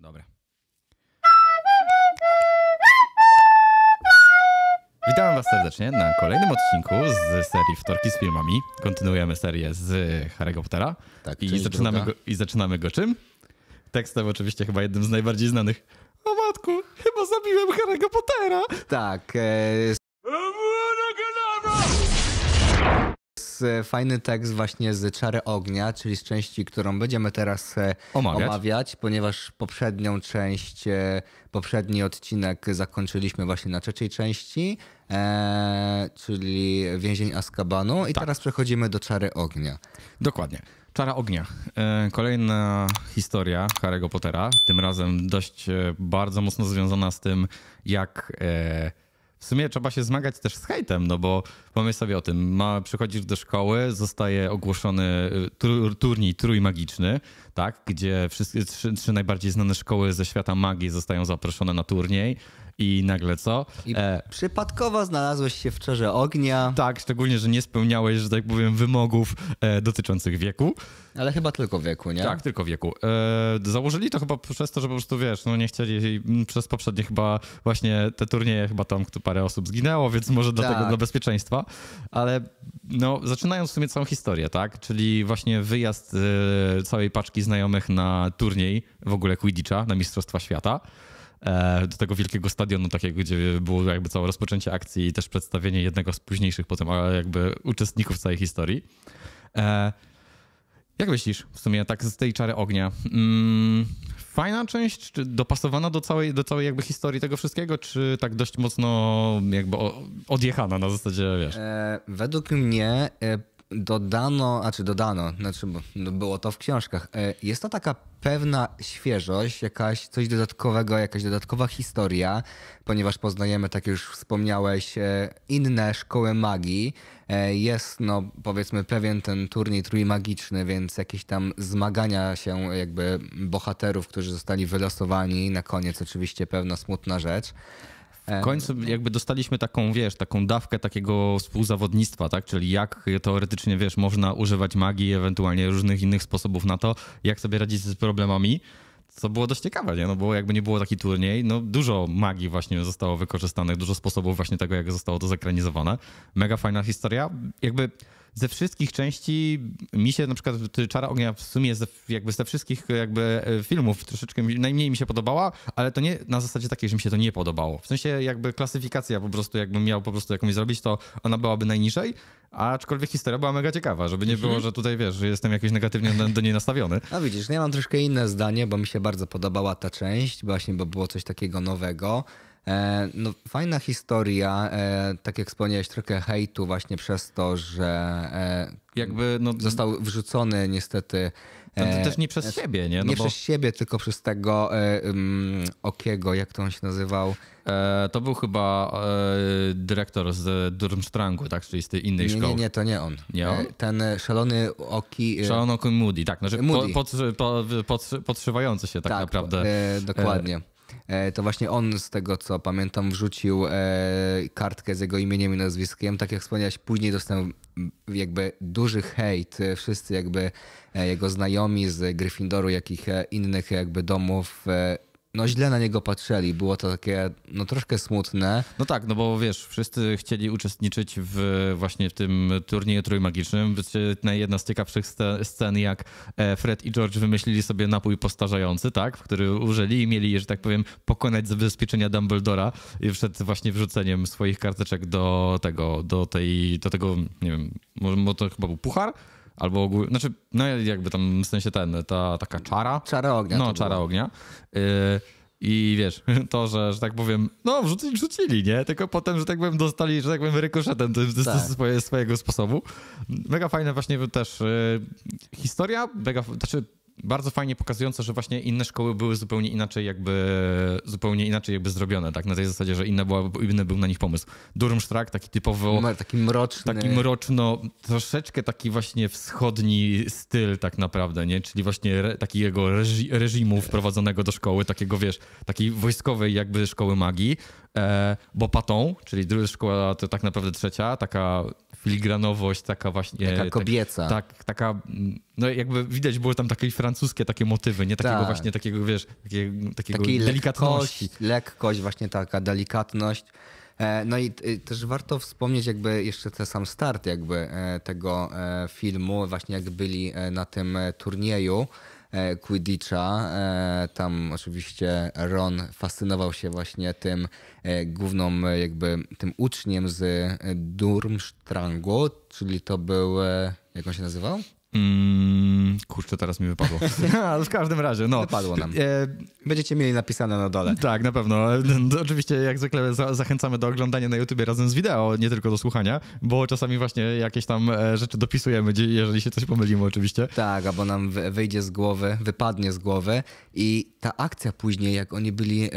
Dobra. Witam Was serdecznie na kolejnym odcinku z serii Wtorki z filmami. Kontynuujemy serię z Harry'ego Pottera. Tak, I zaczynamy, go, I zaczynamy go czym? Tekstem oczywiście chyba jednym z najbardziej znanych. O matku, chyba zabiłem Harry'ego Pottera. Tak, e, fajny tekst właśnie z Czary Ognia, czyli z części, którą będziemy teraz e, omawiać, omawiać ponieważ poprzednią część, e, poprzedni odcinek zakończyliśmy właśnie na trzeciej części, e, czyli Więzień Askabanu i tak. teraz przechodzimy do Czary Ognia. Dokładnie. Czara Ognia. E, kolejna historia Harry'ego Pottera, tym razem dość bardzo mocno związana z tym, jak... E, w sumie trzeba się zmagać też z hejtem, no bo pomyśl sobie o tym, ma, przychodzisz do szkoły, zostaje ogłoszony y, tur, turniej trójmagiczny, tak, gdzie wszystkie trzy, trzy najbardziej znane szkoły ze świata magii zostają zaproszone na turniej i nagle co? I e... Przypadkowo znalazłeś się w czarze ognia. Tak, szczególnie, że nie spełniałeś, że tak powiem, wymogów e, dotyczących wieku. Ale chyba tylko wieku, nie? Tak, tylko wieku. E, założyli to chyba przez to, że po prostu, wiesz, no nie chcieli, przez poprzednie chyba właśnie te turnieje, chyba tam parę osób zginęło, więc może tak. dlatego dla bezpieczeństwa. Ale no, zaczynając w sumie całą historię, tak? Czyli właśnie wyjazd e, całej paczki znajomych na turniej w ogóle Quidditcha, na Mistrzostwa Świata. E, do tego wielkiego stadionu takiego, gdzie było jakby całe rozpoczęcie akcji i też przedstawienie jednego z późniejszych potem jakby uczestników całej historii. E, jak myślisz w sumie tak z tej czary ognia? Mm, fajna część, czy dopasowana do całej, do całej jakby historii tego wszystkiego, czy tak dość mocno jakby odjechana na zasadzie, wiesz? E, według mnie dodano, a czy dodano, znaczy no było to w książkach. E, jest to taka pewna świeżość, jakaś coś dodatkowego, jakaś dodatkowa historia, ponieważ poznajemy, tak już wspomniałeś, e, inne szkoły magii. E, jest, no powiedzmy, pewien ten turniej trójmagiczny, więc jakieś tam zmagania się jakby bohaterów, którzy zostali wylosowani. Na koniec oczywiście pewna smutna rzecz. E, w końcu jakby dostaliśmy taką, wiesz, taką dawkę takiego współzawodnictwa, tak? Czyli jak teoretycznie, wiesz, można używać magii, ewentualnie różnych innych sposobów na to, jak sobie radzić z problemami co było dość ciekawe, nie? No bo jakby nie było taki turniej, no dużo magii właśnie zostało wykorzystanych, dużo sposobów właśnie tego, jak zostało to zakranizowane. Mega fajna historia. Jakby ze wszystkich części mi się na przykład Czara Ognia w sumie ze, jakby ze wszystkich jakby e, filmów troszeczkę najmniej mi się podobała, ale to nie na zasadzie takiej, że mi się to nie podobało. W sensie jakby klasyfikacja po prostu, jakbym miał po prostu jakąś zrobić, to ona byłaby najniżej, aczkolwiek historia była mega ciekawa, żeby nie było, mhm. że tutaj wiesz, że jestem jakoś negatywnie do niej nastawiony. No widzisz, ja mam troszkę inne zdanie, bo mi się bardzo podobała ta część, właśnie, bo było coś takiego nowego. E, no, fajna historia, e, tak jak wspomniałeś, trochę hejtu właśnie przez to, że e, jakby no, został wrzucony niestety. No, to też nie przez siebie, nie? No nie bo... przez siebie, tylko przez tego um, Okiego, jak to on się nazywał? E, to był chyba e, dyrektor z Durmstrangu, tak? Czyli z tej innej nie, szkoły. Nie, nie, to nie on. Nie on? Ten szalony Oki... Szalony Oki Moody, tak. Znaczy Moody. Pod, pod, pod, podszywający się tak, tak naprawdę. E, dokładnie. E, to właśnie on z tego co pamiętam wrzucił e, kartkę z jego imieniem i nazwiskiem. Tak jak wspomniałeś, później dostał jakby duży hejt. E, wszyscy jakby jego znajomi z Gryffindoru, jakich innych jakby domów no źle na niego patrzyli. Było to takie no troszkę smutne. No tak, no bo wiesz, wszyscy chcieli uczestniczyć w właśnie w tym turnieju trójmagicznym. Jedna z ciekawszych scen, jak e, Fred i George wymyślili sobie napój postarzający, tak, w który użyli i mieli, że tak powiem, pokonać zabezpieczenia Dumbledora przed właśnie wrzuceniem swoich karteczek do tego, do tej, do tego, nie wiem, może to chyba był puchar? albo ogólnie, znaczy, no jakby tam w sensie ten, ta taka czara. Czara ognia. No, czara było. ognia. Y, i wiesz, to, że, że tak powiem, no wrzucili, wrzucili, nie? Tylko potem, że tak powiem, dostali, że tak powiem, rykoszetem tak. swojego sposobu. Mega fajna właśnie też y, historia, mega, znaczy bardzo fajnie pokazujące, że właśnie inne szkoły były zupełnie inaczej jakby zupełnie inaczej jakby zrobione, tak? Na tej zasadzie, że inne była, inny był na nich pomysł. strach, taki typowy, Taki mroczny. Taki mroczno, troszeczkę taki właśnie wschodni styl tak naprawdę, nie? Czyli właśnie re, takiego reżimu wprowadzonego do szkoły, takiego wiesz, takiej wojskowej jakby szkoły magii, E, bo Patą, czyli druga szkoła to tak naprawdę trzecia, taka filigranowość, taka właśnie... Taka tak, kobieca. Tak, tak, taka, mm, no jakby widać było tam takie francuskie takie motywy, nie takiego tak. właśnie takiego, wiesz, takiego, takiego Takiej delikatności. Lekkość, lekkość, właśnie taka delikatność. E, no i y, też warto wspomnieć jakby jeszcze ten sam start jakby e, tego filmu, właśnie jak byli na tym turnieju. E, Quidditcha. E, tam oczywiście Ron fascynował się właśnie tym e, główną jakby tym uczniem z Durmstrangu, czyli to był, jak on się nazywał? Mm kurczę, teraz mi wypadło. w każdym razie, no. Wypadło nam. E, Będziecie mieli napisane na dole. Tak, na pewno. E, no, no, oczywiście, jak zwykle, za zachęcamy do oglądania na YouTube razem z wideo, nie tylko do słuchania, bo czasami właśnie jakieś tam e, rzeczy dopisujemy, jeżeli się coś pomylimy, oczywiście. Tak, albo nam wyjdzie z głowy, wypadnie z głowy i ta akcja później, jak oni byli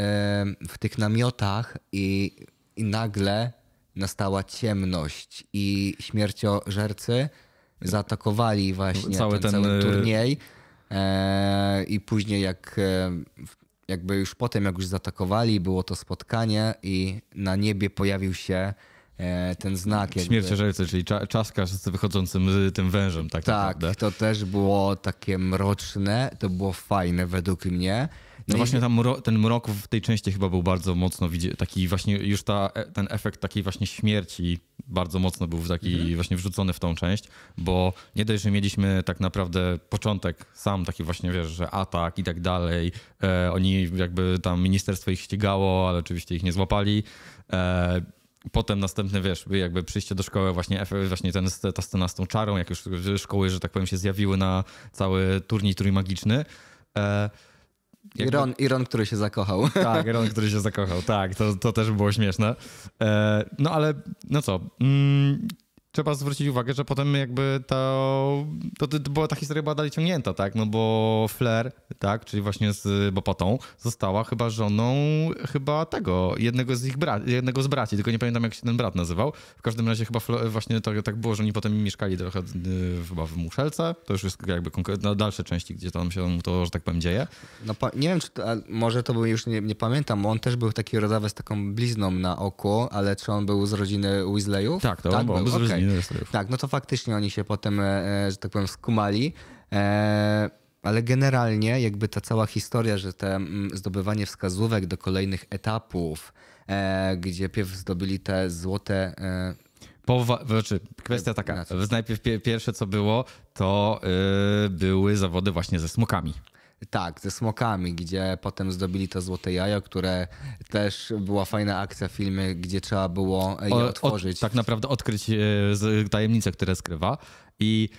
w tych namiotach i, i nagle nastała ciemność i śmierciożercy zaatakowali właśnie cały ten, ten, cały y, turniej. E, I później jak e, jakby już potem, jak już zaatakowali, było to spotkanie i na niebie pojawił się e, ten znak. Jakby. Śmierć czyli czaska z wychodzącym tym wężem, tak? Tak, to też było takie mroczne, to było fajne według mnie. No, no właśnie tam mro ten mrok w tej części chyba był bardzo mocno taki właśnie już ta, e, ten efekt takiej właśnie śmierci bardzo mocno był taki mhm. właśnie wrzucony w tą część, bo nie dość, że mieliśmy tak naprawdę początek sam taki właśnie, wiesz, że atak i tak dalej. E, oni jakby tam ministerstwo ich ścigało, ale oczywiście ich nie złapali. E, potem następne, wiesz, jakby przyjście do szkoły, właśnie, właśnie ten, ta scena z tą czarą, jak już szkoły, że tak powiem, się zjawiły na cały turniej trójmagiczny. E, jakby... Iron, który się zakochał. Tak, Iron, który się zakochał, tak, to, to też było śmieszne. E, no ale, no co, mm, trzeba zwrócić uwagę, że potem jakby to, to, to była ta historia była dalej ciągnięta, tak? No bo Flair, tak, czyli właśnie z Bopotą, została chyba żoną chyba tego, jednego z ich bra- jednego z braci, tylko nie pamiętam jak się ten brat nazywał. W każdym razie chyba właśnie to, tak było, że oni potem mieszkali trochę yy, chyba w Muszelce, to już jest jakby na dalsze części, gdzie tam się to, że tak powiem, dzieje. No nie wiem, czy to, może to był, już nie, nie pamiętam, on też był taki rodawy z taką blizną na oku, ale czy on był z rodziny Weasleyów? Tak, to tak, on był, był. z rodziny Inwestorów. Tak, no to faktycznie oni się potem, e, e, że tak powiem, skumali. E, ale generalnie jakby ta cała historia, że te mm, zdobywanie wskazówek do kolejnych etapów, gdzie pierw zdobyli te złote po, znaczy, kwestia taka. Najpierw pierwsze, co było, to yy, były zawody właśnie ze smokami. Tak, ze smokami, gdzie potem zdobili to złote jajo, które też była fajna akcja w filmie, gdzie trzeba było je otworzyć. O, tak naprawdę odkryć e, tajemnicę, które skrywa. I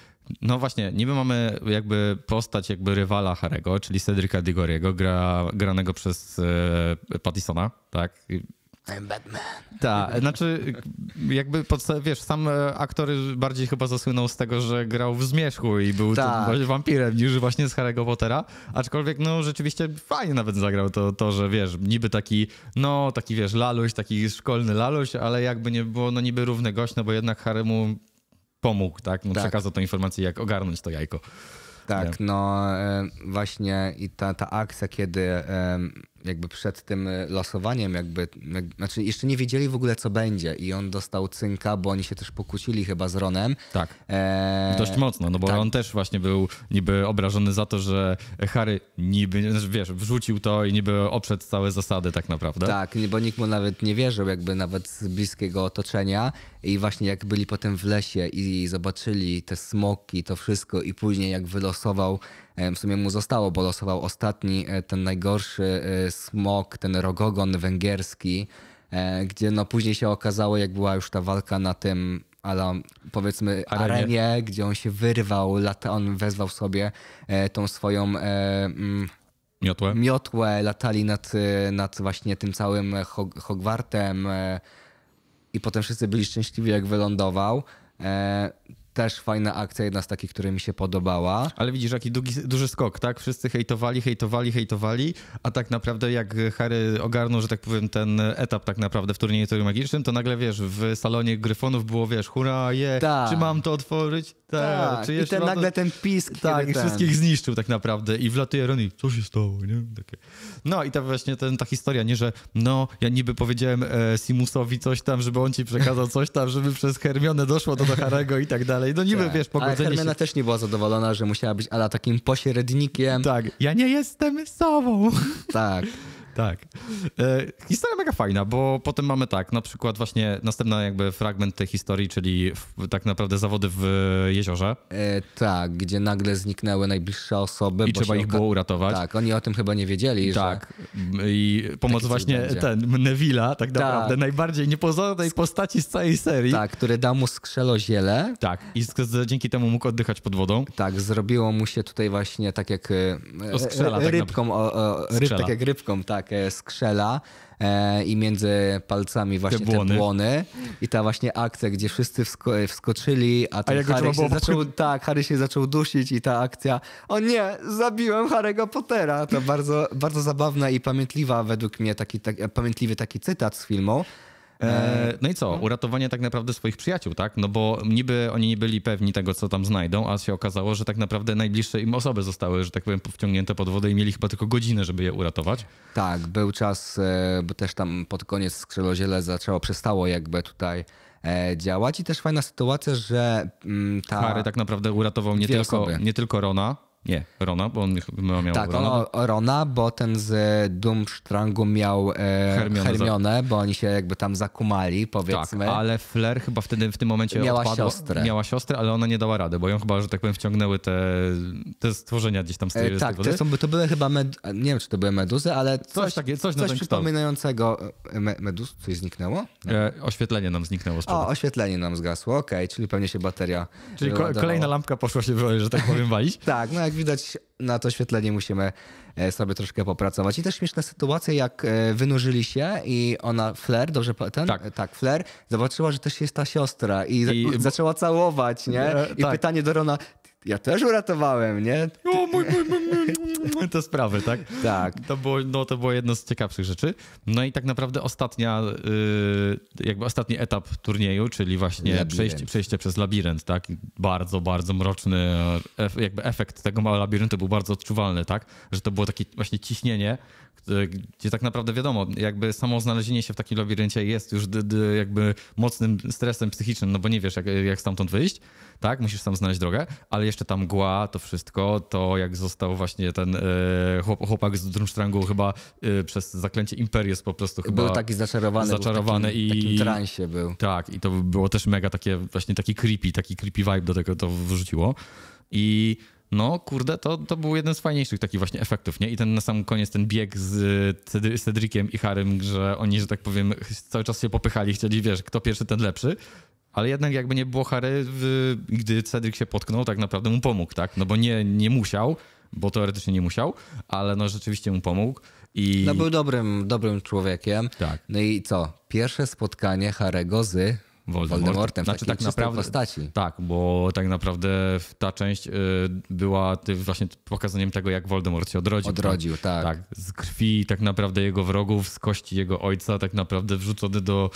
no właśnie, niby mamy jakby postać jakby rywala Harego, czyli Cedrica Digoriego, gra, granego przez e, Pattisona, tak? I'm Batman. Tak, znaczy jakby wiesz, sam e, aktor bardziej chyba zasłynął z tego, że grał w Zmierzchu i był Ta. właśnie wampirem niż właśnie z Harry'ego Pottera, aczkolwiek no rzeczywiście fajnie nawet zagrał to, to, że wiesz, niby taki, no taki wiesz, laluś, taki szkolny laluś, ale jakby nie było, no niby równy gość, no bo jednak Harry'mu pomógł, tak? No tak. przekazał tą informację, jak ogarnąć to jajko. Tak, no e, właśnie i ta, ta akcja, kiedy jakby przed tym e, losowaniem, jakby, znaczy jeszcze nie wiedzieli w ogóle co będzie i on dostał cynka, bo oni się też pokłócili chyba z Ronem. Tak, e... dość mocno, no bo tak. on też właśnie był niby obrażony za to, że Harry niby, znaczy wiesz, wrzucił to i niby oprzedł całe zasady tak naprawdę. Tak, bo nikt mu nawet nie wierzył, jakby nawet z bliskiego otoczenia i właśnie jak byli potem w lesie i zobaczyli te smoki, to wszystko i później jak wylosował E, w sumie mu zostało, bo losował ostatni, e, ten najgorszy e, smok, ten rogogon węgierski, gdzie no później się okazało, jak była już ta walka na tym ale powiedzmy arenie. arenie, gdzie on się wyrwał, on wezwał sobie tą swoją mm, miotłę. miotłę, latali nad, nad właśnie tym całym Hogwartem i potem wszyscy byli szczęśliwi, jak wylądował też fajna akcja, jedna z takich, które mi się podobała. Ale widzisz, jaki długi duży skok, tak? Wszyscy hejtowali, hejtowali, hejtowali, a tak naprawdę jak Harry ogarnął, że tak powiem, ten etap tak naprawdę w turnieju Teorii Magicznym, to nagle, wiesz, w salonie Gryfonów było, wiesz, hurra, je, tak. czy mam to otworzyć? Tak, tak. Czy i ten, mam... nagle ten pisk. Tak, i wszystkich zniszczył tak naprawdę i wlatuje Ronnie, co się stało, nie? Takie. No i ta właśnie ten, ta historia, nie, że no, ja niby powiedziałem e, Simusowi coś tam, żeby on ci przekazał coś tam, żeby przez Hermione doszło to do Harego i tak dalej dalej. No niby, tak. wiesz, pogodzenie Ale Hermena się... też nie była zadowolona, że musiała być Ala takim pośrednikiem. Tak, ja nie jestem sobą. Tak. Tak. E, historia mega fajna, bo potem mamy tak, na przykład właśnie następny jakby fragment tej historii, czyli w, tak naprawdę zawody w jeziorze. E, tak, gdzie nagle zniknęły najbliższe osoby. I trzeba ich było uratować. Tak, oni o tym chyba nie wiedzieli, Tak. Że... I pomoc właśnie ten, Neville'a tak, tak. naprawdę, tak. najbardziej niepozornej postaci z całej serii. Tak, który dał mu skrzeloziele. Tak, i dzięki temu mógł oddychać pod wodą. Tak, zrobiło mu się tutaj właśnie tak jak... E, Oskrzela, tak e, rybką, tak, o, o, ryb, tak jak rybką, tak takie skrzela e, i między palcami właśnie te błony. Te błony. I ta właśnie akcja, gdzie wszyscy wsko e, wskoczyli, a, ten a Harry się zaczął, tak, Harry się zaczął dusić i ta akcja, o nie, zabiłem Harry'ego Pottera. To bardzo, bardzo zabawna i pamiętliwa według mnie, taki, tak, pamiętliwy taki cytat z filmu. E, e, no i co? No. Uratowanie tak naprawdę swoich przyjaciół, tak? No bo niby oni nie byli pewni tego, co tam znajdą, a się okazało, że tak naprawdę najbliższe im osoby zostały, że tak powiem, wciągnięte pod wodę i mieli chyba tylko godzinę, żeby je uratować. Tak, był czas, e, bo też tam pod koniec skrzeloziele zaczęło, przestało jakby tutaj działać i też fajna sytuacja, że mm, ta... Harry tak naprawdę uratował nie tylko, nie tylko Rona, nie, Rona, bo on miał tak, Rona. Tak, Rona, bo ten z e, Dumstrangu miał e, Hermionę, bo oni się jakby tam zakumali, powiedzmy. Tak, ale Flair chyba wtedy w tym momencie miała odpadła, siostrę. Miała siostrę, ale ona nie dała rady, bo ją chyba, że tak powiem, wciągnęły te, te stworzenia gdzieś tam z e, tej e, Tak, to, są, to były chyba, med, nie wiem, czy to były meduzy, ale coś, coś, takie, coś, coś przypominającego. E, me, meduz? Coś zniknęło? E, oświetlenie nam zniknęło z O, oświetlenie nam zgasło, okej, okay, czyli pewnie się bateria... Czyli ko kolejna lampka poszła się, że tak powiem, walić. tak, no jak jak widać na to oświetlenie musimy e, sobie troszkę popracować. I też śmieszna sytuacja, jak e, wynurzyli się i ona, Flair, dobrze ten? Tak. tak, Flair, zobaczyła, że też jest ta siostra i, I... zaczęła całować, nie? E, I tak. pytanie do Rona, ja też uratowałem, nie? O, mój, mój, mój, mój! Te sprawy, tak? Tak. To było, no, to było jedno z ciekawszych rzeczy. No i tak naprawdę ostatnia, y, jakby ostatni etap turnieju, czyli właśnie przejście, przejście, przez labirynt, tak? Bardzo, bardzo mroczny, e, jakby efekt tego małego labiryntu był bardzo odczuwalny, tak? Że to było takie właśnie ciśnienie, gdzie tak naprawdę wiadomo, jakby samo znalezienie się w takim labiryncie jest już jakby mocnym stresem psychicznym, no bo nie wiesz, jak, jak stamtąd wyjść, tak? Musisz sam znaleźć drogę, ale jeszcze tam mgła, to wszystko, to jak został właśnie ten e, chłop chłopak z Drumstrangu chyba e, przez zaklęcie Imperius po prostu chyba... Był taki zaczarowany. Zaczarowany był w takim, i... takim transie był. Tak, i to było też mega takie, właśnie taki creepy, taki creepy vibe do tego to wrzuciło. I no kurde, to, to był jeden z fajniejszych takich właśnie efektów, nie? I ten na sam koniec ten bieg z Cedriciem i Harym, że oni, że tak powiem, cały czas się popychali, chcieli, wiesz, kto pierwszy, ten lepszy. Ale jednak jakby nie było Harry, gdy Cedric się potknął, tak naprawdę mu pomógł, tak? No bo nie, nie musiał, bo teoretycznie nie musiał, ale no rzeczywiście mu pomógł. I... No był dobrym, dobrym człowiekiem. Tak. No i co? Pierwsze spotkanie Harego z Voldemort. Voldemortem. Znaczy tak naprawdę postaci. Tak, bo tak naprawdę ta część y, była właśnie pokazaniem tego, jak Voldemort się odrodził. Tak? Odrodził, tak? tak. tak. Z krwi tak naprawdę jego wrogów, z kości jego ojca, tak naprawdę wrzucony do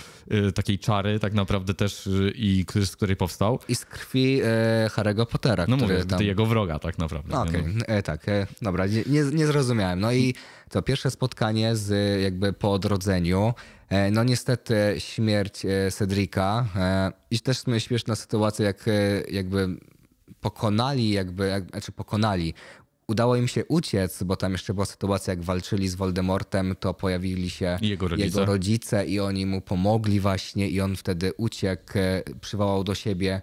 y, takiej czary, tak naprawdę też y, i z której powstał. I z krwi e, Harry'ego Pottera. No mówię, tam... jego wroga tak naprawdę. No, no Okej, okay. no. e, tak, e, dobra, nie, nie, nie zrozumiałem. No i to pierwsze spotkanie z jakby po odrodzeniu E, no niestety śmierć e, Cedrika e, i też śmieszna sytuacja, jak jakby pokonali, jakby, jak, znaczy pokonali, udało im się uciec, bo tam jeszcze była sytuacja, jak walczyli z Voldemortem, to pojawili się jego rodzice. jego rodzice, i oni mu pomogli właśnie i on wtedy uciekł, przywołał do siebie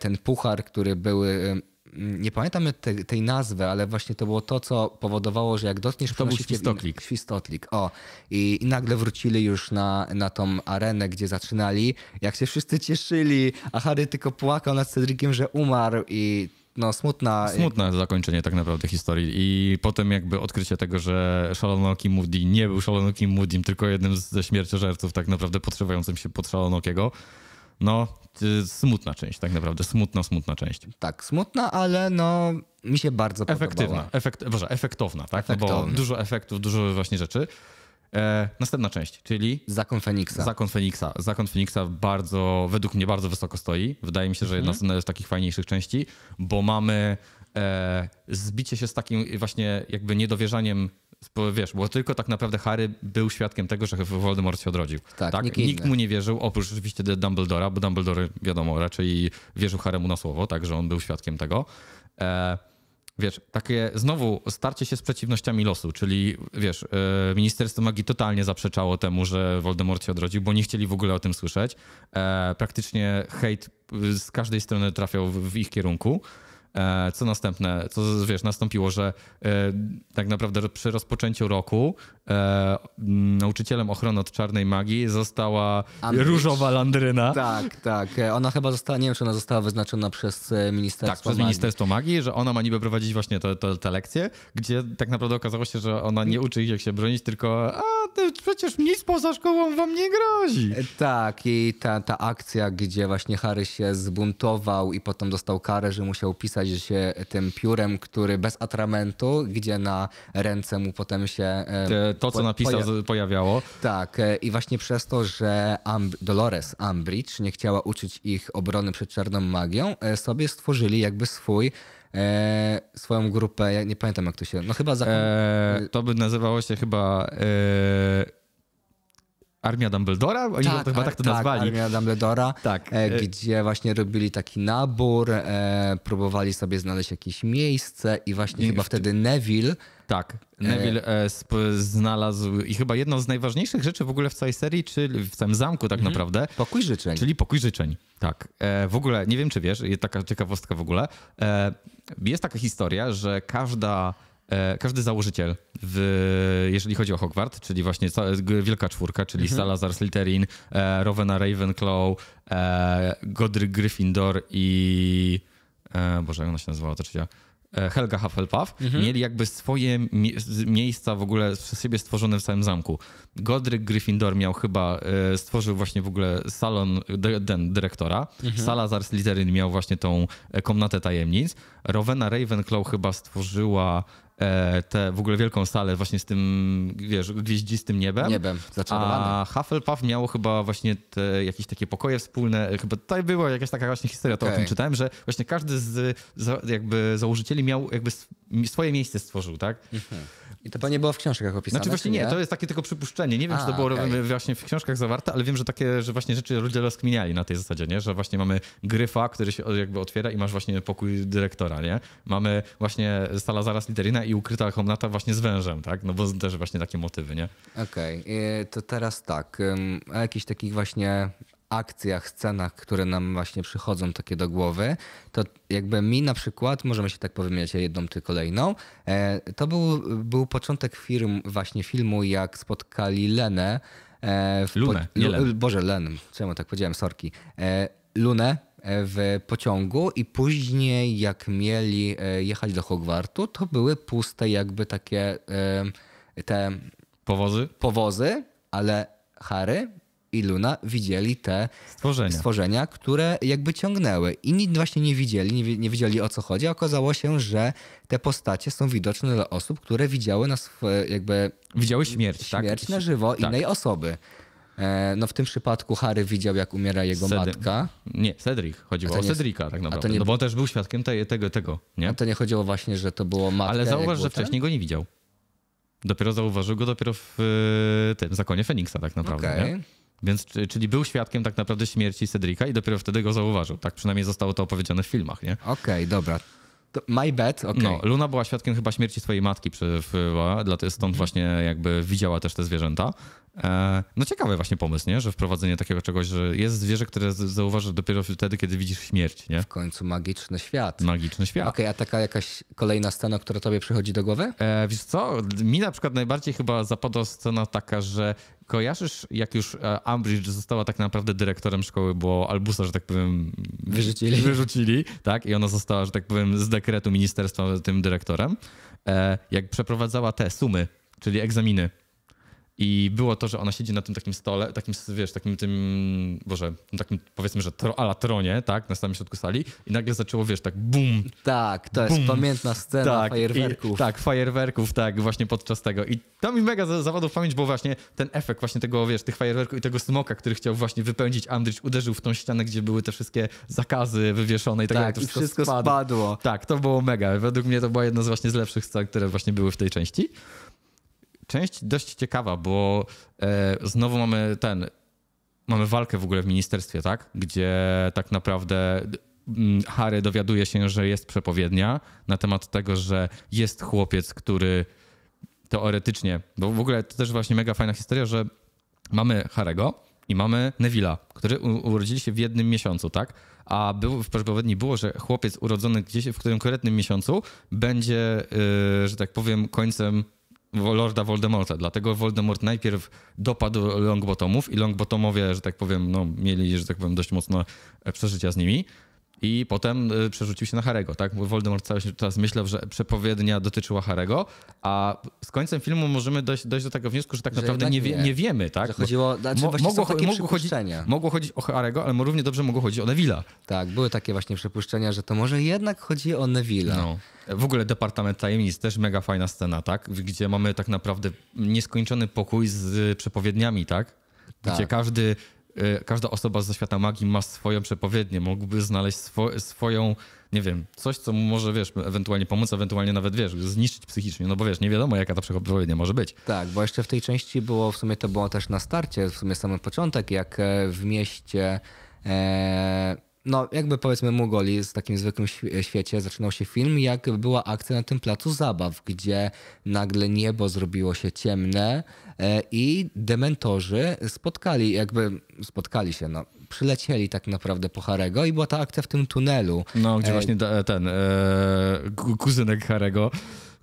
ten puchar, który były nie pamiętam te, tej nazwy, ale właśnie to było to, co powodowało, że jak dotkniesz... To był świstotlik. świstotlik. o. I, I, nagle wrócili już na, na tą arenę, gdzie zaczynali, jak się wszyscy cieszyli, a Harry tylko płakał nad Cedriciem, że umarł i no, smutna. Smutne zakończenie tak naprawdę historii. I potem jakby odkrycie tego, że Szalonoki Moody nie był Szalonokim Moodym, tylko jednym ze śmierciożerców tak naprawdę podszywającym się pod Szalonokiego no y, smutna część tak naprawdę, smutna, smutna część. Tak, smutna, ale no mi się bardzo Efektywna, podobała. Efekt, boże, efektowna, tak? No bo dużo efektów, dużo właśnie rzeczy. E, następna część, czyli. Zakon Feniksa. Zakon Feniksa. Zakon Feniksa bardzo, według mnie, bardzo wysoko stoi. Wydaje mi się, że jedna mhm. z takich fajniejszych części, bo mamy e, zbicie się z takim właśnie jakby niedowierzaniem wiesz, bo tylko tak naprawdę Harry był świadkiem tego, że Voldemort się odrodził. Tak, tak? Nikt, nikt mu nie wierzył, oprócz oczywiście Dumbledora, bo Dumbledore, wiadomo, raczej wierzył Haremu na słowo, tak, że on był świadkiem tego. E, wiesz, takie znowu starcie się z przeciwnościami losu, czyli wiesz, e, Ministerstwo Magii totalnie zaprzeczało temu, że Voldemort się odrodził, bo nie chcieli w ogóle o tym słyszeć. E, praktycznie hejt z każdej strony trafiał w, w ich kierunku. E, co następne, co wiesz, nastąpiło, że e, tak naprawdę przy rozpoczęciu roku e, nauczycielem ochrony od czarnej magii została różowa landryna. Tak, tak. Ona chyba została, nie wiem, czy ona została wyznaczona przez Ministerstwo Tak, przez Magii. Ministerstwo Magii, że ona ma niby prowadzić właśnie te, te, te lekcje, gdzie tak naprawdę okazało się, że ona nie uczy ich jak się bronić, tylko a, ty, przecież nic poza szkołą wam nie grozi. Tak, i ta, ta akcja, gdzie właśnie Harry się zbuntował i potem dostał karę, że musiał pisać razie się tym piórem, który bez atramentu, gdzie na ręce mu potem się... To, co po, napisał, poja pojawiało. Tak. E, I właśnie przez to, że Amb Dolores Ambridge nie chciała uczyć ich obrony przed czarną magią, e, sobie stworzyli jakby swój E, swoją grupę, ja nie pamiętam jak to się, no chyba... Za... E, to by nazywało się chyba e, Armia Dumbledora? Oni tak, chyba tak to tak, tak nazwali. Armia Dumbledora, tak. E, e, gdzie właśnie robili taki nabór, e, próbowali sobie znaleźć jakieś miejsce i właśnie I chyba wtedy Neville... Tak, e, Neville e, znalazł i chyba jedną z najważniejszych rzeczy w ogóle w całej serii, czyli w całym zamku tak mhm. naprawdę. Pokój życzeń. Czyli pokój życzeń, tak. E, w ogóle, nie wiem czy wiesz, jest taka ciekawostka w ogóle. jest taka historia, że każda E, każdy założyciel, w, jeżeli chodzi o Hogwart, czyli właśnie Wielka Czwórka, czyli mhm. Salazar Slytherin, e, Rowena Ravenclaw, e, Godric Gryffindor i... Boże, jak ona się nazywała ta trzecia? Helga Hufflepuff, mhm. mieli jakby swoje mi miejsca w ogóle przez siebie stworzone w całym zamku. Godric Gryffindor miał chyba, stworzył właśnie w ogóle salon den dyrektora, mhm. Salazar Slytherin miał właśnie tą komnatę tajemnic, Rowena Ravenclaw chyba stworzyła E, tę w ogóle wielką salę właśnie z tym, wiesz, gwieździstym niebem. Niebem, zaczarowane. A Hufflepuff miało chyba właśnie te, jakieś takie pokoje wspólne. Chyba tutaj była jakaś taka właśnie historia, to o tym czytałem, że właśnie każdy z jakby założycieli miał jakby swoje miejsce stworzył, tak? Mhm. I to pewnie było w książkach opisane. Znaczy właśnie nie? nie, to jest takie tylko przypuszczenie. Nie wiem, A, czy to było okay. właśnie w książkach zawarte, ale wiem, że takie, że właśnie rzeczy ludzie rozkminiali na tej zasadzie, nie? Że właśnie mamy gryfa, który się jakby otwiera i masz właśnie pokój dyrektora, nie? Mamy właśnie Salazara Slytherina i ukryta komnata właśnie z wężem, tak? No bo też właśnie takie motywy, nie? Okej, okay. to teraz tak. O jakichś takich właśnie akcjach, scenach, które nam właśnie przychodzą takie do głowy, to jakby mi na przykład, możemy się tak powymieniać jedną czy kolejną, e, to był, był początek film właśnie filmu, jak spotkali Lenę. E, w Lunę, nie Len. Boże, Len, czemu tak powiedziałem, sorki. E, Lunę E, w pociągu i później jak mieli e, jechać do Hogwartu, to były puste jakby takie e, te... Powozy? Powozy, ale Harry i Luna widzieli te stworzenia. stworzenia, które jakby ciągnęły. i nikt właśnie nie widzieli, nie, nie wiedzieli o co chodzi. Okazało się, że te postacie są widoczne dla osób, które widziały nas jakby... Widziały śmierć, śmierć tak? Śmierć na żywo tak. innej osoby. E, no w tym przypadku Harry widział, jak umiera jego matka. Nie, Cedric. Chodziło o Cedrika tak naprawdę, nie... no bo on też był świadkiem te, tego, tego, nie? A to nie chodziło właśnie, że to było matka. Ale zauważ, że wcześniej go nie widział. Dopiero zauważył go dopiero w e, tym zakonie Feniksa tak naprawdę, okay. nie? Więc, czyli był świadkiem tak naprawdę śmierci Cedrika i dopiero wtedy go zauważył. Tak przynajmniej zostało to opowiedziane w filmach, nie? Okej, okay, dobra my bad, Okay. No, Luna była świadkiem chyba śmierci swojej matki, przy, w, stąd mhm. właśnie jakby widziała też te zwierzęta. E, no ciekawy właśnie pomysł, nie? Że wprowadzenie takiego czegoś, że jest zwierzę, które zauważysz dopiero wtedy, kiedy widzisz śmierć, nie? W końcu magiczny świat. Magiczny świat. Okej, okay, a taka jakaś kolejna scena, która tobie przychodzi do głowy? E, wiesz co, mi na przykład najbardziej chyba zapadła scena taka, że Kojarzysz, jak już e, Ambridge została tak naprawdę dyrektorem szkoły, bo Albusa, że tak powiem, wyrzucili. wyrzucili, tak? I ona została, że tak powiem, z dekretu ministerstwa tym dyrektorem. E, jak przeprowadzała te sumy, czyli egzaminy i było to, że ona siedzi na tym takim stole, takim, wiesz, takim tym, boże, no takim powiedzmy, że tro, ala tronie, tak, na samym środku sali i nagle zaczęło, wiesz, tak bum. Tak, to boom, jest pamiętna scena tak, fajerwerków. I, tak, fajerwerków, tak, właśnie podczas tego. I to mi mega zawadło w pamięć, bo właśnie ten efekt właśnie tego, wiesz, tych fajerwerków i tego smoka, który chciał właśnie wypędzić Andrzej, uderzył w tą ścianę, gdzie były te wszystkie zakazy wywieszone i tak, tak to wszystko, wszystko spadło. spadło. Tak, to było mega. Według mnie to była jedna z właśnie z lepszych scen, które właśnie były w tej części część dość ciekawa, bo e, znowu mamy ten, mamy walkę w ogóle w ministerstwie, tak? Gdzie tak naprawdę mm, Harry dowiaduje się, że jest przepowiednia na temat tego, że jest chłopiec, który teoretycznie, bo w ogóle to też właśnie mega fajna historia, że mamy Harego i mamy Neville'a, którzy urodzili się w jednym miesiącu, tak? A był, w przepowiedni było, że chłopiec urodzony gdzieś w którym konkretnym miesiącu będzie, yy, że tak powiem, końcem Lorda Voldemorta. Dlatego Voldemort najpierw dopadł Longbottomów i Longbottomowie, że tak powiem, no, mieli, że tak powiem, dość mocno e, przeżycia z nimi. I potem y, przerzucił się na Harego, tak? Bo Voldemort cały czas myślał, że przepowiednia dotyczyła Harego, a z końcem filmu możemy dojść, dojść do tego wniosku, że tak że naprawdę nie, wie, nie wiemy, tak? Że chodziło, znaczy mo, mogło, mogło, chodzić, mogło chodzić o Harego, ale równie dobrze mogło chodzić o Neville'a. Tak, były takie właśnie przypuszczenia, że to może jednak chodzi o Neville'a. No. W ogóle Departament Tajemnic, też mega fajna scena, tak? Gdzie mamy tak naprawdę nieskończony pokój z przepowiedniami, tak? Gdzie tak. każdy E, każda osoba ze świata magii ma swoją przepowiednię, mógłby znaleźć swo, swoją, nie wiem, coś, co mu może, wiesz, ewentualnie pomóc, ewentualnie nawet, wiesz, zniszczyć psychicznie, no bo wiesz, nie wiadomo, jaka ta przepowiednia może być. Tak, bo jeszcze w tej części było, w sumie to było też na starcie, w sumie samy początek, jak e, w mieście e, no jakby powiedzmy Mugoli z takim zwykłym świecie zaczynał się film, jak była akcja na tym placu zabaw, gdzie nagle niebo zrobiło się ciemne e, i dementorzy spotkali, jakby spotkali się, no przylecieli tak naprawdę po Harego i była ta akcja w tym tunelu. No, gdzie e, właśnie ten e, kuzynek Harego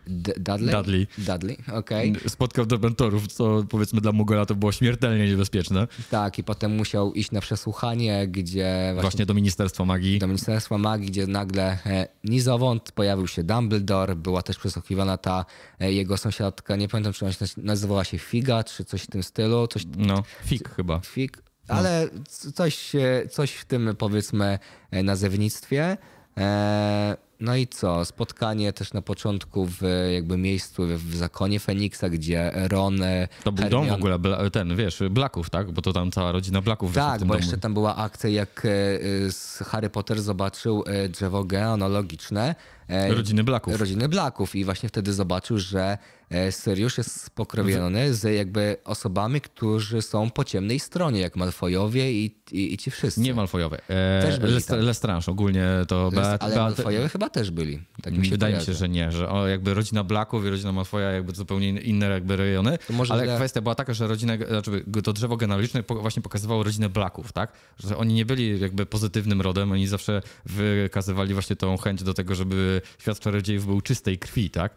D Dudley? Dudley. Dudley, okej. Okay. Spotkał dementorów, co powiedzmy dla Mugola to było śmiertelnie niebezpieczne. Tak, i potem musiał iść na przesłuchanie, gdzie... Właśnie, właśnie do Ministerstwa Magii. Do Ministerstwa Magii, gdzie nagle e, nizowąd pojawił się Dumbledore, była też przesłuchiwana ta e, jego sąsiadka, nie pamiętam czy ona się nazywała się Figa, czy coś w tym stylu. Coś... No, Fig chyba. Fig, no. ale no. coś, coś w tym powiedzmy e, nazewnictwie. E, no i co? Spotkanie też na początku w jakby miejscu w zakonie Feniksa, gdzie Ron. E, to był Hermion... dom w ogóle, ten wiesz, Blaków, tak? Bo to tam cała rodzina Blaków Tak, bo domu. jeszcze tam była akcja, jak e, e, Harry Potter zobaczył drzewo geonologiczne E, Rodziny Blaków. Rodziny Blaków. I właśnie wtedy zobaczył, że e, Syriusz jest spokrewniony z jakby osobami, którzy są po ciemnej stronie, jak Malfojowie i, i, i ci wszyscy. Nie Malfojowie. E, też byli Lest, Lestrange ogólnie to... Lest, ale Malfojowie chyba też byli. Tak mi się Wydaje mi się, że nie. Że o, jakby rodzina Blaków i rodzina Malfoja jakby zupełnie inne jakby rejony. ale dla... kwestia była taka, że rodzina, znaczy to drzewo genealogiczne właśnie pokazywało rodzinę Blaków, tak? Że oni nie byli jakby pozytywnym rodem, oni zawsze wykazywali właśnie tą chęć do tego, żeby świat czarodziejów był czystej krwi, tak?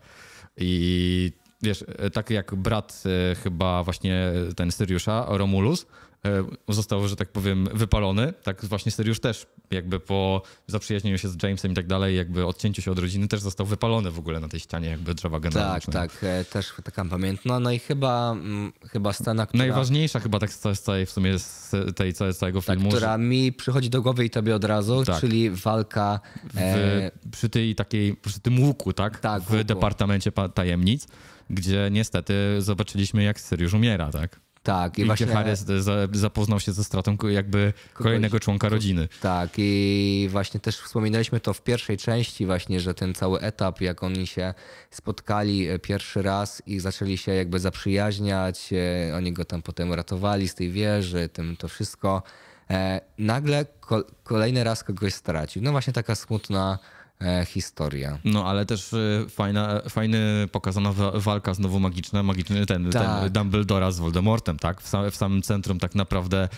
I wiesz, e, tak jak brat e, chyba właśnie ten Syriusza, Romulus, e, został, że tak powiem, wypalony, tak właśnie Syriusz też jakby po zaprzyjaźnieniu się z Jamesem i tak dalej, jakby odcięciu się od rodziny też został wypalony w ogóle na tej ścianie jakby drzewa genealogicznego. Tak, tak, też taka pamiętna. No i chyba, mm, chyba scena, która... Najważniejsza chyba tak z całej w sumie z tej, całego tak, filmu. Tak, która mi przychodzi do głowy i tobie od razu, tak. czyli walka... W, przy tej takiej, przy tym łuku, tak? Tak. W łuku. Departamencie Tajemnic gdzie niestety zobaczyliśmy, jak Syriusz umiera, tak? Tak, i, I właśnie. Harry zapoznał się ze stratą jakby kolejnego członka rodziny. Tak, i właśnie też wspominaliśmy to w pierwszej części, właśnie, że ten cały etap, jak oni się spotkali e, pierwszy raz i zaczęli się jakby zaprzyjaźniać, e, oni go tam potem ratowali z tej wieży, tym to wszystko. E, nagle kolejny raz kogoś stracił. No właśnie taka smutna E, historia. No ale też e, fajna, e, fajny pokazana walka znowu magiczna, magiczny ten, tak. ten Dumbledora z Voldemortem, tak? W, sam, w samym centrum tak naprawdę e,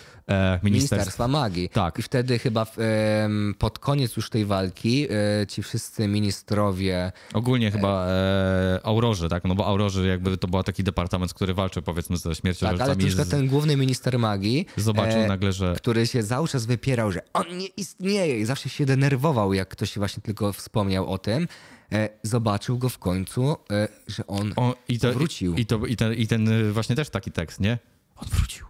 ministerstwa. ministerstwa. magii. Tak. I wtedy chyba w, e, pod koniec już tej walki e, ci wszyscy ministrowie... Ogólnie chyba e, Aurorzy, tak? No bo Aurorzy jakby to był taki departament, który walczył powiedzmy ze śmiercią. Tak, ale to ten główny minister magii zobaczył nagle, że... Który się cały czas wypierał, że on nie istnieje i zawsze się denerwował, jak ktoś właśnie tylko tylko wspomniał o tym, e, zobaczył go w końcu, e, że on odwrócił, i to, wrócił. I, i, to, i, ten, I ten e, właśnie też taki tekst, nie? On wrócił.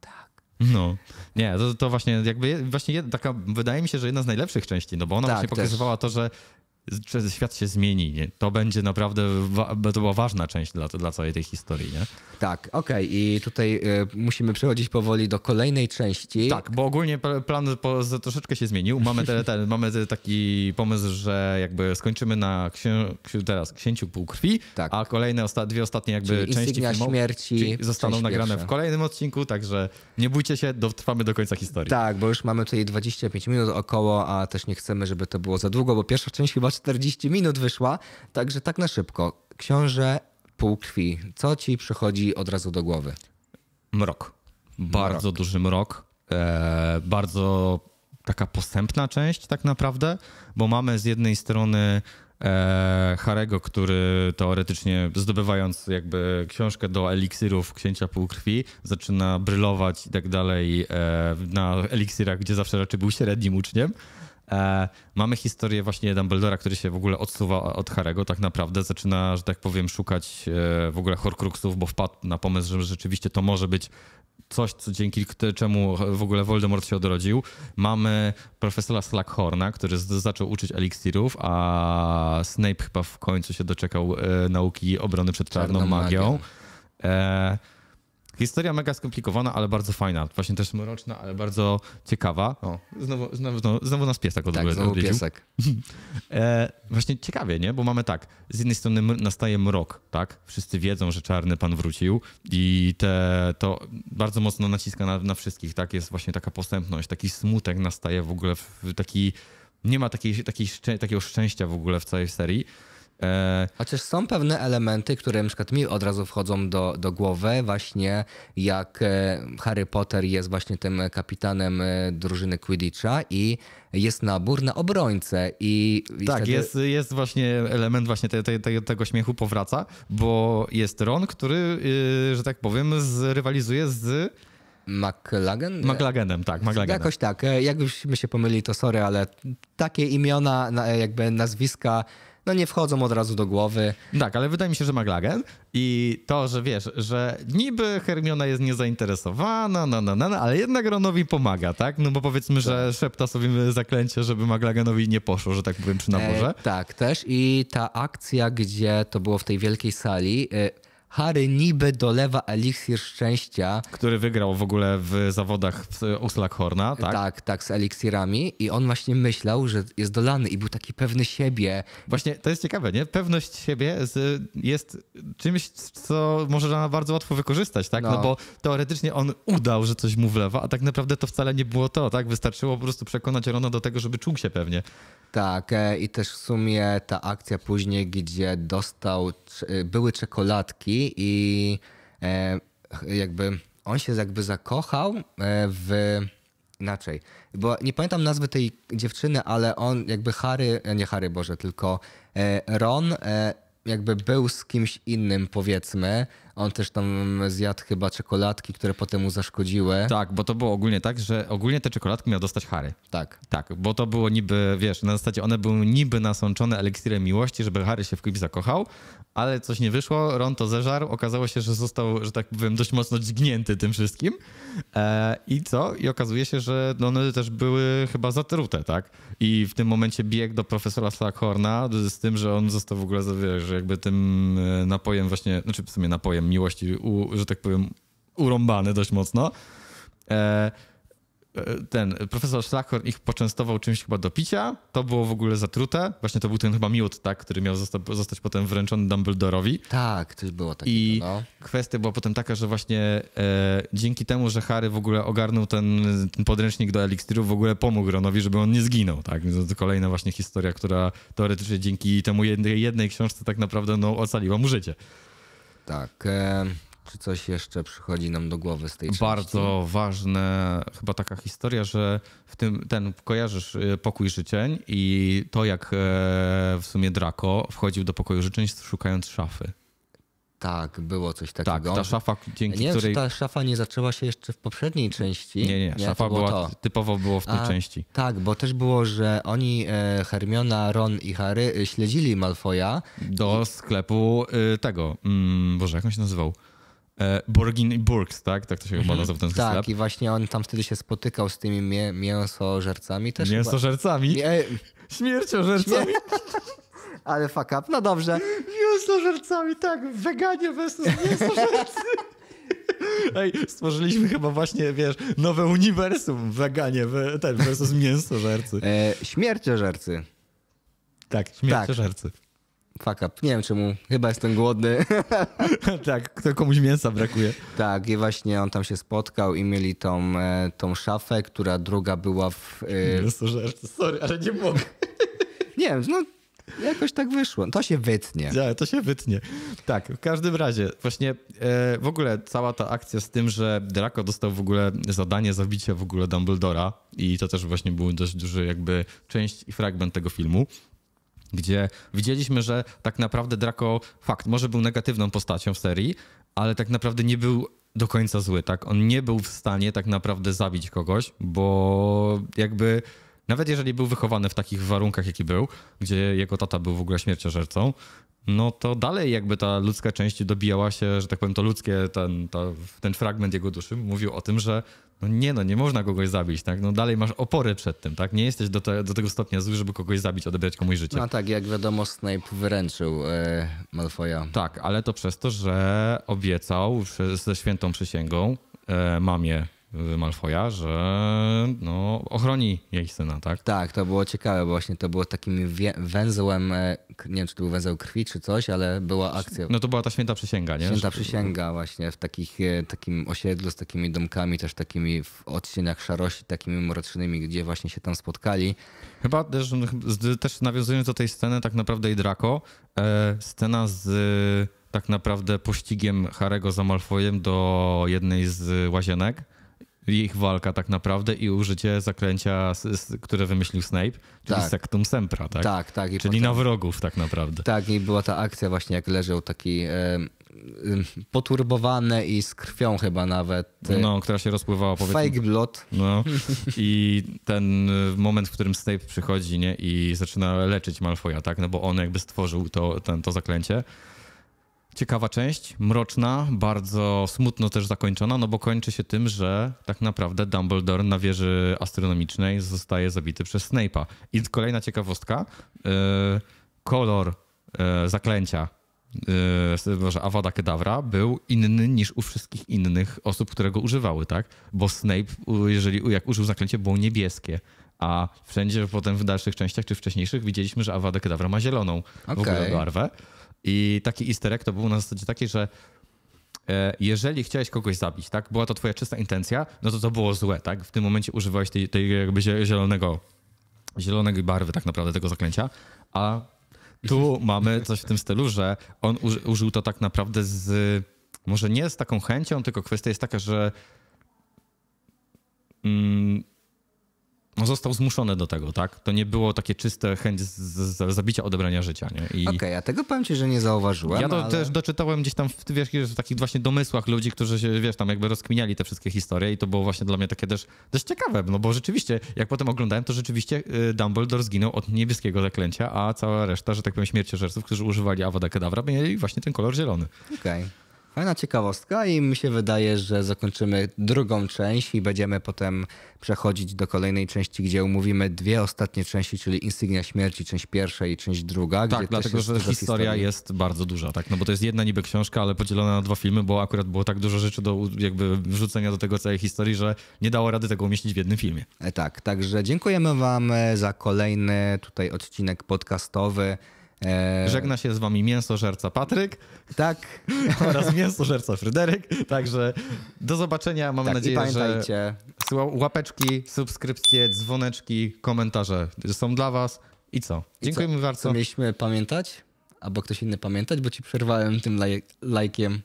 Tak. No, nie, to, to, właśnie jakby właśnie taka, wydaje mi się, że jedna z najlepszych części, no bo ona tak, właśnie pokazywała też. to, że świat się zmieni. Nie? To będzie naprawdę, to była ważna część dla, dla całej tej historii. Nie? Tak, okej. Okay. I tutaj y, musimy przechodzić powoli do kolejnej części. Tak, bo ogólnie plan po, troszeczkę się zmienił. Mamy, te, te, mamy te taki pomysł, że jakby skończymy na księ, teraz Księciu Półkrwi, tak. a kolejne osta dwie ostatnie jakby czyli części filmu, śmierci zostaną nagrane pierwsza. w kolejnym odcinku, także nie bójcie się, dotrwamy do końca historii. Tak, bo już mamy tutaj 25 minut około, a też nie chcemy, żeby to było za długo, bo pierwsza część chyba 40 minut wyszła, także tak na szybko. Książę pół krwi. Co ci przychodzi od razu do głowy? Mrok. Bardzo mrok. duży mrok. E, bardzo taka postępna część tak naprawdę, bo mamy z jednej strony e, Harego, który teoretycznie zdobywając jakby książkę do eliksirów Księcia Półkrwi zaczyna brylować i tak dalej e, na eliksirach, gdzie zawsze raczej był średnim uczniem. E, mamy historię właśnie Dumbledora, który się w ogóle odsuwa od Harego, tak naprawdę zaczyna, że tak powiem, szukać e, w ogóle Horcruxów, bo wpadł na pomysł, że rzeczywiście to może być coś, co dzięki czemu w ogóle Voldemort się odrodził. Mamy profesora Slughorna, który zaczął uczyć eliksirów, a Snape chyba w końcu się doczekał e, nauki obrony przed czarną, czarną magią. magią. Historia mega skomplikowana, ale bardzo fajna. Właśnie też mroczna, ale bardzo ciekawa. O, znowu, znowu, znowu, znowu nas piesek odbył. Tak, znowu piesek. e, właśnie ciekawie, nie? Bo mamy tak, z jednej strony nastaje mrok, tak? Wszyscy wiedzą, że czarny pan wrócił i te, to bardzo mocno naciska na, na wszystkich, tak? Jest właśnie taka postępność, taki smutek nastaje w ogóle, w taki... Nie ma takiej, takiej, takiego szczęścia w ogóle w całej serii. E, Chociaż są pewne elementy, które na przykład mi od razu wchodzą do, do głowy, właśnie jak e, Harry Potter jest właśnie tym kapitanem e, drużyny Quidditcha i jest nabór na obrońcę i... i tak, wtedy... jest, jest właśnie element właśnie te, te, te, tego śmiechu powraca, bo jest Ron, który, yy, że tak powiem, zrywalizuje z... McLagan? McLaganem, tak. McLaganem. Jakoś tak. Jakbyśmy się pomylili, to sorry, ale takie imiona, jakby nazwiska no nie wchodzą od razu do głowy. Tak, ale wydaje mi się, że McLaren i to, że wiesz, że niby Hermiona jest niezainteresowana, no, no, no, no ale jednak Ronowi pomaga, tak? No bo powiedzmy, tak. że szepta sobie zaklęcie, żeby McLarenowi nie poszło, że tak powiem, czy na E, tak, też i ta akcja, gdzie to było w tej wielkiej sali... Y Harry niby dolewa eliksir szczęścia. Który wygrał w ogóle w zawodach u Slackhorna, tak? Tak, tak, z eliksirami i on właśnie myślał, że jest dolany i był taki pewny siebie. Właśnie to jest ciekawe, nie? Pewność siebie jest czymś, co może bardzo łatwo wykorzystać, tak? No. no bo teoretycznie on udał, że coś mu wlewa, a tak naprawdę to wcale nie było to, tak? Wystarczyło po prostu przekonać Rona do tego, żeby czuł się pewnie. Tak, e, i też w sumie ta akcja później, gdzie dostał, e, były czekoladki i e, jakby on się jakby zakochał e, w inaczej, bo nie pamiętam nazwy tej dziewczyny, ale on jakby Harry, e, nie Harry Boże, tylko Ron jakby był z kimś innym powiedzmy, on też tam zjadł chyba czekoladki, które potem mu zaszkodziły. Tak, bo to było ogólnie tak, że ogólnie te czekoladki miał dostać Harry. Tak. Tak, bo to było niby, wiesz, na zasadzie one były niby nasączone eliksirem miłości, żeby Harry się w kimś zakochał, ale coś nie wyszło, Ron to zeżarł, okazało się, że został, że tak powiem, dość mocno dźgnięty tym wszystkim. E, I co? I okazuje się, że no one też były chyba zatrute, tak? I w tym momencie bieg do profesora Slackhorna z tym, że on został w ogóle, wiesz, jakby tym e, napojem właśnie, znaczy w sumie napojem miłości, u, że tak powiem, urąbany dość mocno. E, e ten profesor Schlachhorn ich poczęstował czymś chyba do picia. To było w ogóle zatrute. Właśnie to był ten chyba miód, tak, który miał zosta zostać potem wręczony Dumbledoreowi. Tak, to było takie. I no, no. kwestia była potem taka, że właśnie e, dzięki temu, że Harry w ogóle ogarnął ten, ten podręcznik do eliksirów, w ogóle pomógł Ronowi, żeby on nie zginął, tak? Więc to kolejna właśnie historia, która teoretycznie dzięki temu jednej, jednej książce tak naprawdę no, ocaliła mu życie. Tak. E, czy coś jeszcze przychodzi nam do głowy z tej części? Bardzo ważne, chyba taka historia, że w tym ten kojarzysz e, pokój życzeń i to jak e, w sumie Draco wchodził do pokoju życzeń szukając szafy. Tak, było coś takiego. Tak, ta szafa, dzięki nie której... ta szafa nie zaczęła się jeszcze w poprzedniej części. Nie, nie, nie szafa była, to. typowo było w tej A, części. Tak, bo też było, że oni, e, Hermiona, Ron i Harry e, śledzili Malfoya. Do i... sklepu e, tego, mm, Boże, jak on się nazywał? Borgin Burks, tak? Tak to się chyba mhm. w ten Tak, i właśnie on tam wtedy się spotykał z tymi mię mięsożercami też Mięsożercami? Chyba... Mie... Śmierciożercami? Śmier ale fuck up, no dobrze. Mięsożercami, tak, weganie versus mięsożercy. Ej, stworzyliśmy chyba właśnie, wiesz, nowe uniwersum, weganie tak, ten, versus mięsożercy. E, śmierciożercy. Tak, tak. śmierciożercy. Tak. Fuck up. Nie wiem czemu. Chyba jestem głodny. tak, kto komuś mięsa brakuje. Tak, i właśnie on tam się spotkał i mieli tą, e, tą szafę, która druga była w. E, mięsożercy, sorry, ale nie mogę. nie wiem, no Jakoś tak wyszło. To się wytnie. Ja, to się wytnie. Tak, w każdym razie, właśnie e, w ogóle cała ta akcja z tym, że Draco dostał w ogóle zadanie zabicia w ogóle Dumbledora i to też właśnie był dość duży jakby część i fragment tego filmu gdzie widzieliśmy, że tak naprawdę Draco, fakt, może był negatywną postacią w serii, ale tak naprawdę nie był do końca zły, tak? On nie był w stanie tak naprawdę zabić kogoś, bo jakby nawet jeżeli był wychowany w takich warunkach, jaki był, gdzie jego tata był w ogóle śmierciożercą, no to dalej jakby ta ludzka część dobijała się, że tak powiem, to ludzkie, ten, to, ten fragment jego duszy mówił o tym, że no nie no, nie można kogoś zabić, tak? No dalej masz opory przed tym, tak? Nie jesteś do, te, do tego stopnia zły, żeby kogoś zabić, odebrać komuś życie. No tak, jak wiadomo, Snape wyręczył Malfoja. E, Malfoya. Tak, ale to przez to, że obiecał ze świętą przysięgą e, mamie Malfoja, że no, ochroni jej syna, tak? Tak, to było ciekawe, bo właśnie to było takim węzłem, e, nie wiem czy to był węzeł krwi czy coś, ale była akcja. No to była ta święta przysięga, nie? Święta przysięga właśnie w takich, e, takim osiedlu z takimi domkami, też takimi w odcieniach szarości, takimi mrocznymi, gdzie właśnie się tam spotkali. Chyba też, no, też nawiązując do tej sceny tak naprawdę i Draco, e, scena z tak naprawdę pościgiem Harego za Malfojem do jednej z łazienek, ich walka tak naprawdę i użycie zaklęcia, które wymyślił Snape, czyli tak. Sectum Sempra, tak? Tak, tak. I czyli potem... na wrogów tak naprawdę. Tak, i była ta akcja właśnie, jak leżał taki... E poturbowane i z krwią chyba nawet. E, no, która się rozpływała powiedzmy. Fake blood. No. I ten e, moment, w którym Snape przychodzi nie? i zaczyna leczyć Malfoya, tak? No bo on jakby stworzył to, ten, to zaklęcie. Ciekawa część, mroczna, bardzo smutno też zakończona, no bo kończy się tym, że tak naprawdę Dumbledore na wieży astronomicznej zostaje zabity przez Snape'a. I kolejna ciekawostka, yy, kolor yy, zaklęcia Boże, e, Avada Kedavra był inny niż u wszystkich innych osób, które go używały, tak? Bo Snape, jeżeli jak użył zaklęcie, było niebieskie. A wszędzie potem w dalszych częściach czy wcześniejszych widzieliśmy, że Avada Kedavra ma zieloną okay. w ogóle barwę. I taki easter egg to był na zasadzie taki, że e, jeżeli chciałeś kogoś zabić, tak, była to twoja czysta intencja, no to to było złe, tak? W tym momencie używałeś tej, tej jakby zielonego, zielonej barwy tak naprawdę tego zaklęcia, a tu mhm. mamy coś w tym stylu, że on użył to tak naprawdę z, może nie z taką chęcią, tylko kwestia jest taka, że mm, no został zmuszony do tego, tak? To nie było takie czyste chęć z, z zabicia, odebrania życia, nie? I... Okej, okay, a tego powiem ci, że nie zauważyłem, Ja ale... też doczytałem gdzieś tam w, wiesz, w takich właśnie domysłach ludzi, którzy się, wiesz, tam jakby rozkminiali te wszystkie historie i to było właśnie dla mnie takie też, też ciekawe, no bo rzeczywiście, jak potem oglądałem, to rzeczywiście y, Dumbledore zginął od niebieskiego zaklęcia, a cała reszta, że tak powiem, śmierciożerców, którzy używali Avada Kedavra, mieli właśnie ten kolor zielony. Okej. Okay. Fajna ciekawostka i mi się wydaje, że zakończymy drugą część i będziemy potem przechodzić do kolejnej części, gdzie omówimy dwie ostatnie części, czyli Insygnia Śmierci, część pierwsza i część druga. Tak, dlatego, że historia historii. jest bardzo duża, tak? No bo to jest jedna niby książka, ale podzielona na dwa filmy, bo akurat było tak dużo rzeczy do jakby wrzucenia do tego całej historii, że nie dało rady tego umieścić w jednym filmie. E, tak, także dziękujemy wam e, za kolejny tutaj odcinek podcastowy. E, Żegna się z wami mięsożerca Patryk. Tak. Oraz mięsożerca Fryderyk. Także do zobaczenia. Mam tak, nadzieję, pamiętajcie. że łapeczki, subskrypcje, dzwoneczki, komentarze są dla was. I co? Dziękujemy I co? bardzo. Co mieliśmy pamiętać? Albo ktoś inny pamiętać, bo ci przerwałem tym laj lajkiem.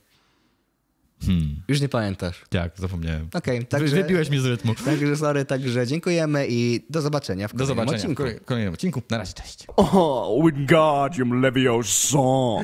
Hmm. Już nie pamiętasz. Tak, zapomniałem. Okej, okay, także... Wybiłeś mnie z rytmu. Także sorry, także dziękujemy i do zobaczenia w kolejnym odcinku. do zobaczenia odcinku. w kolejnym odcinku. Na razie, cześć. Oh, wingardium leviosa.